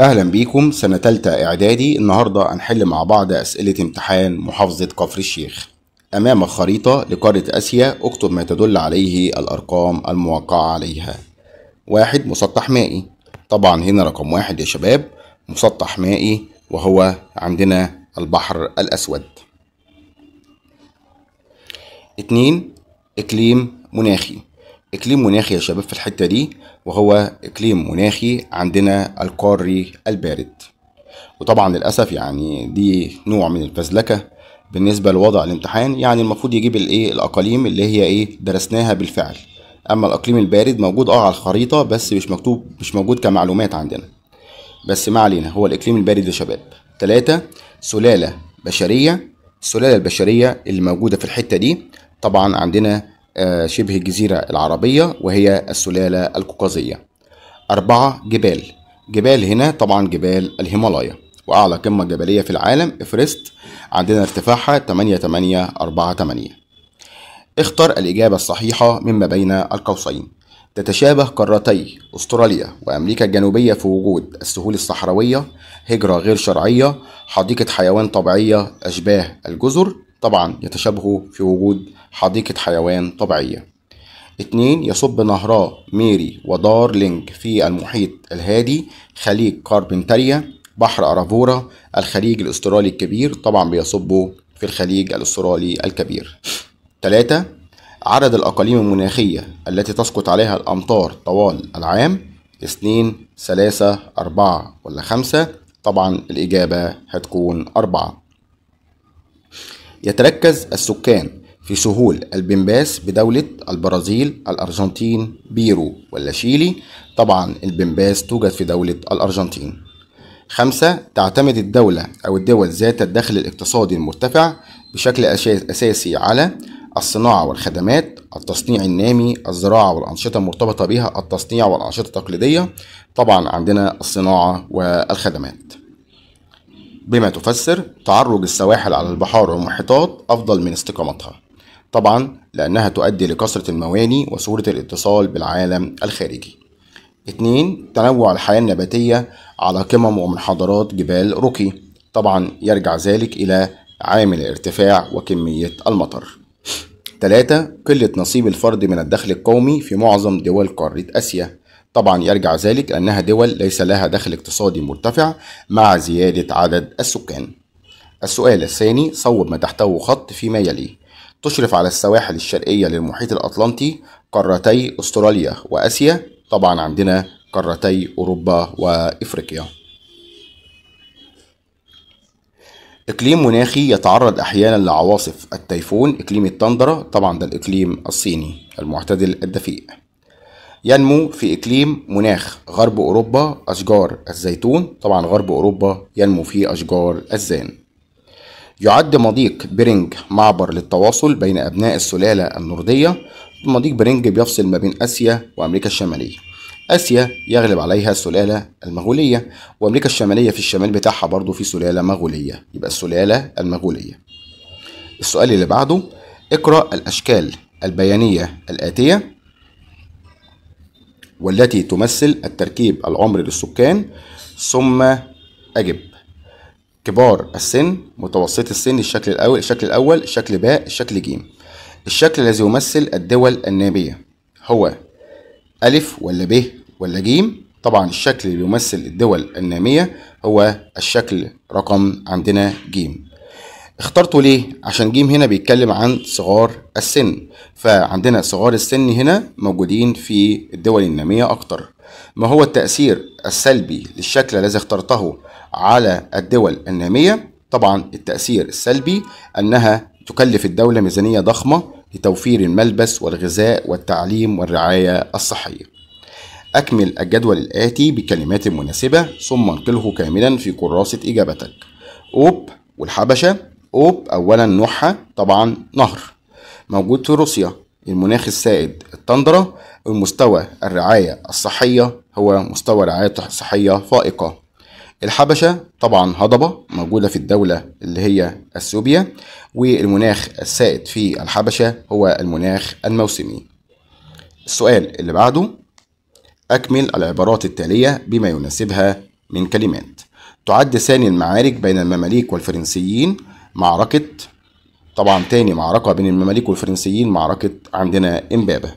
اهلا بيكم سنة تالتة اعدادي النهاردة هنحل مع بعض اسئلة امتحان محافظة كفر الشيخ امام خريطة لقارة اسيا اكتب ما تدل عليه الارقام الموقعة عليها واحد مسطح مائي طبعا هنا رقم واحد يا شباب مسطح مائي وهو عندنا البحر الاسود اتنين اقليم مناخي اكليم مناخي يا شباب في الحته دي وهو اكليم مناخي عندنا القاري البارد وطبعا للاسف يعني دي نوع من الفزلكه بالنسبه لوضع الامتحان يعني المفروض يجيب الايه الاقاليم اللي هي ايه درسناها بالفعل اما الاقليم البارد موجود اه على الخريطه بس مش مكتوب مش موجود كمعلومات عندنا بس ما علينا هو الاقليم البارد يا شباب ثلاثة سلاله بشريه السلاله البشريه اللي موجوده في الحته دي طبعا عندنا آه، شبه الجزيرة العربية وهي السلالة القوقازية أربعة جبال جبال هنا طبعا جبال الهيمالايا وأعلى قمة جبلية في العالم إفرست عندنا ارتفاعها 8848 اختر الإجابة الصحيحة مما بين القوسين تتشابه قارتي أستراليا وأمريكا الجنوبية في وجود السهول الصحراوية هجرة غير شرعية حديقة حيوان طبيعية أشباه الجزر طبعا يتشابهوا في وجود حديقة حيوان طبيعية اتنين يصب نهرا ميري ودارلينج في المحيط الهادي خليج كاربنتاريا بحر أرافورا الخليج الأسترالي الكبير طبعا بيصبوا في الخليج الأسترالي الكبير تلاتة عدد الأقاليم المناخية التي تسقط عليها الأمطار طوال العام اثنين ثلاثة أربعة ولا خمسة طبعا الإجابة هتكون أربعة يتركز السكان في سهول البنباس بدولة البرازيل الأرجنتين بيرو ولا شيلي طبعا البنباس توجد في دولة الأرجنتين خمسة تعتمد الدولة أو الدول ذات الدخل الاقتصادي المرتفع بشكل أساسي على الصناعة والخدمات التصنيع النامي الزراعة والأنشطة المرتبطة بها التصنيع والأنشطة التقليدية طبعا عندنا الصناعة والخدمات بما تفسر تعرج السواحل على البحار والمحيطات أفضل من استقامتها طبعا لأنها تؤدي لكثرة المواني وصورة الاتصال بالعالم الخارجي 2 تنوع الحياة النباتية على قمم ومنحدرات جبال روكي طبعا يرجع ذلك إلى عامل الارتفاع وكمية المطر 3 قلة نصيب الفرد من الدخل القومي في معظم دول قارة آسيا طبعا يرجع ذلك أنها دول ليس لها دخل اقتصادي مرتفع مع زيادة عدد السكان السؤال الثاني صوب ما تحتوي خط فيما يلي تشرف على السواحل الشرقية للمحيط الأطلنطي قارتي أستراليا وآسيا طبعا عندنا قارتي أوروبا وإفريقيا إقليم مناخي يتعرض أحيانا لعواصف التيفون إقليم التندرة طبعا ده الإقليم الصيني المعتدل الدفيء ينمو في إقليم مناخ غرب أوروبا أشجار الزيتون طبعا غرب أوروبا ينمو فيه أشجار الزان يعد مضيق برينج معبر للتواصل بين أبناء السلالة النوردية مضيق برينج بيفصل ما بين آسيا وأمريكا الشمالية آسيا يغلب عليها السلالة المغولية وأمريكا الشمالية في الشمال بتاعها برضو في سلالة مغولية يبقى السلالة المغولية السؤال اللي بعده اقرأ الأشكال البيانية الآتية والتي تمثل التركيب العمري للسكان ثم أجب كبار السن متوسط السن الشكل الأول الشكل الأول الشكل باء الشكل جيم الشكل الذي يمثل الدول النامية هو ألف ولا ب ولا جيم طبعا الشكل اللي يمثل الدول النامية هو الشكل رقم عندنا جيم اخترته ليه عشان جيم هنا بيتكلم عن صغار السن فعندنا صغار السن هنا موجودين في الدول النامية أكتر ما هو التأثير السلبي للشكل الذي اخترته على الدول النامية طبعا التأثير السلبي أنها تكلف الدولة ميزانية ضخمة لتوفير الملبس والغذاء والتعليم والرعاية الصحية أكمل الجدول الآتي بكلمات مناسبة ثم انقله كاملا في كراسة إجابتك أوب والحبشة أوب أولا نوحة طبعا نهر موجود في روسيا المناخ السائد التندرة المستوى الرعاية الصحية هو مستوى رعاية صحية فائقة الحبشة طبعا هضبة موجودة في الدولة اللي هي أثيوبيا والمناخ السائد في الحبشة هو المناخ الموسمي السؤال اللي بعده أكمل العبارات التالية بما يناسبها من كلمات تعد ثاني المعارك بين المماليك والفرنسيين معركة طبعا تاني معركة بين المماليك والفرنسيين معركة عندنا إمبابة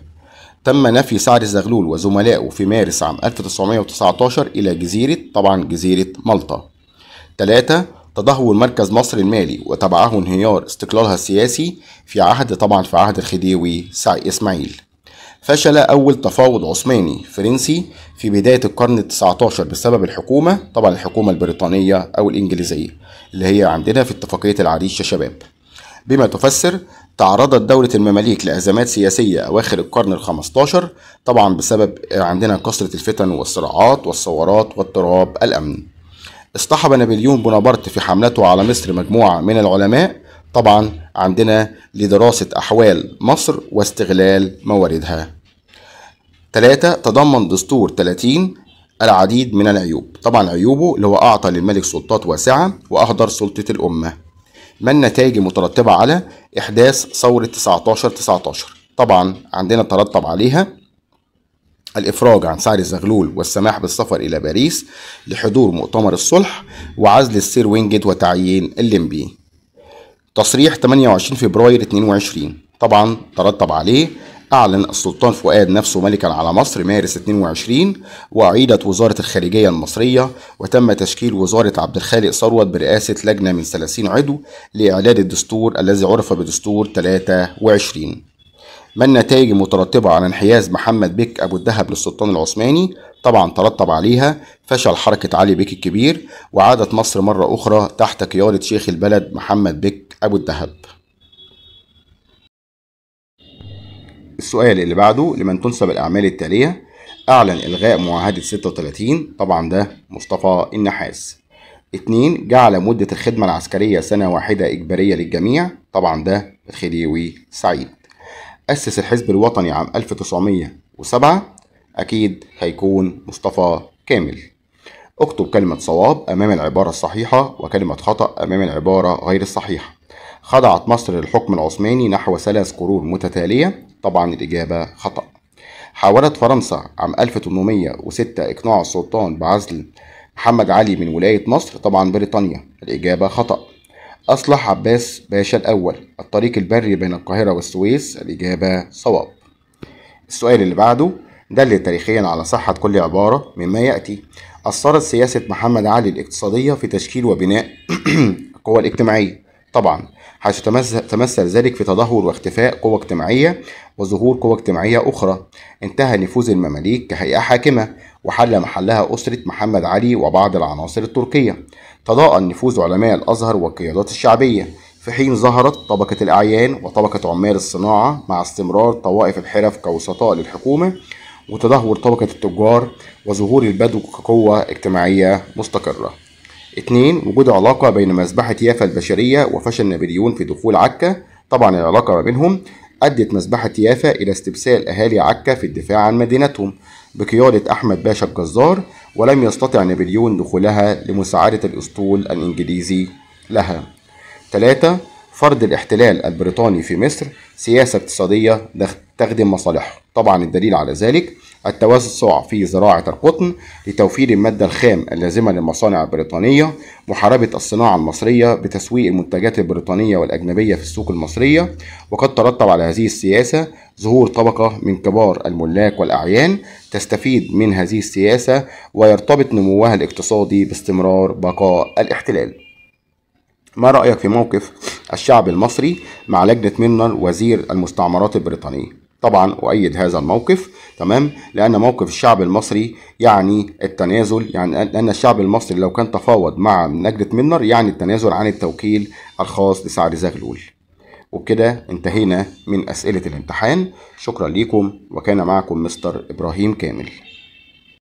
تم نفي سعد الزغلول وزملائه في مارس عام 1919 إلى جزيرة طبعا جزيرة مالطا ثلاثة تدهور مركز مصر المالي وتبعه انهيار استقلالها السياسي في عهد طبعا في عهد الخديوي إسماعيل فشل أول تفاوض عثماني فرنسي في بداية القرن 19 بسبب الحكومة طبعا الحكومة البريطانية أو الإنجليزية اللي هي عندنا في اتفاقية العريش يا شباب بما تفسر تعرضت دولة المماليك لأزمات سياسية أواخر القرن 15 طبعا بسبب عندنا كثرة الفتن والصراعات والثورات واضطراب الأمن اصطحب نابليون بونابرت في حملته على مصر مجموعة من العلماء طبعا عندنا لدراسة أحوال مصر واستغلال مواردها 3 تضمن دستور 30 العديد من العيوب طبعا عيوبه اللي هو أعطى للملك سلطات واسعة وأهدر سلطة الأمة ما النتائج المترتبة على إحداث ثورة 19 19 طبعا عندنا ترتب عليها الإفراج عن سعر الزغلول والسماح بالسفر إلى باريس لحضور مؤتمر الصلح وعزل السير وينجد وتعيين الليمبي تصريح 28 فبراير 22 طبعا ترتب عليه أعلن السلطان فؤاد نفسه ملكا على مصر مارس 22 وأعيدت وزارة الخارجية المصرية وتم تشكيل وزارة عبد الخالق ثروت برئاسة لجنة من 30 عضو لإعداد الدستور الذي عرف بدستور 23 ما النتائج المترتبة على انحياز محمد بك أبو الذهب للسلطان العثماني طبعا ترتب عليها فشل حركة علي بك الكبير وعادت مصر مرة أخرى تحت قيادة شيخ البلد محمد بك أبو الذهب. السؤال اللي بعده لمن تنسب الأعمال التالية أعلن إلغاء معاهدة 36 طبعا ده مصطفى النحاس 2 جعل مدة الخدمة العسكرية سنة واحدة إجبارية للجميع طبعا ده الخديوي سعيد أسس الحزب الوطني عام 1907 أكيد هيكون مصطفى كامل اكتب كلمة صواب أمام العبارة الصحيحة وكلمة خطأ أمام العبارة غير الصحيحة خضعت مصر للحكم العثماني نحو ثلاث قرون متتالية طبعا الإجابة خطأ حاولت فرنسا عام 1806 إقناع السلطان بعزل محمد علي من ولاية مصر طبعا بريطانيا الإجابة خطأ أصلح عباس باشا الأول الطريق البري بين القاهرة والسويس الإجابة صواب السؤال اللي بعده دل تاريخيا على صحة كل عبارة مما يأتي أثرت سياسة محمد علي الاقتصادية في تشكيل وبناء القوى الاجتماعية طبعا حيث تمثل ذلك في تدهور واختفاء قوى اجتماعية وظهور قوى اجتماعية أخرى انتهى نفوذ المماليك كهيئة حاكمة وحل محلها أسرة محمد علي وبعض العناصر التركية تضاءل نفوذ علماء الأزهر والقيادات الشعبية في حين ظهرت طبقة الأعيان وطبقة عمال الصناعة مع استمرار طوائف الحرف كوسطاء للحكومة وتدهور طبقة التجار وظهور البدو كقوة اجتماعية مستقرة 2 وجود علاقة بين مذبحة يافا البشرية وفشل نابليون في دخول عكا طبعا العلاقة ما بينهم أدت مذبحة يافا إلى استبسال أهالي عكا في الدفاع عن مدينتهم بقيادة أحمد باشا الجزار ولم يستطع نابليون دخولها لمساعدة الأسطول الإنجليزي لها 3 فرض الاحتلال البريطاني في مصر سياسة اقتصادية تخدم مصالحه طبعا الدليل على ذلك التوسع في زراعة القطن لتوفير المادة الخام اللازمة للمصانع البريطانية محاربة الصناعة المصرية بتسويق المنتجات البريطانية والأجنبية في السوق المصرية وقد ترتب على هذه السياسة ظهور طبقة من كبار الملاك والأعيان تستفيد من هذه السياسة ويرتبط نموها الاقتصادي باستمرار بقاء الاحتلال ما رأيك في موقف الشعب المصري مع لجنة منر وزير المستعمرات البريطانية؟ طبعا أؤيد هذا الموقف تمام لأن موقف الشعب المصري يعني التنازل يعني لأن الشعب المصري لو كان تفاوض مع نجدة منر يعني التنازل عن التوكيل الخاص لسعد زغلول وبكده انتهينا من أسئلة الامتحان شكرا ليكم وكان معكم مستر إبراهيم كامل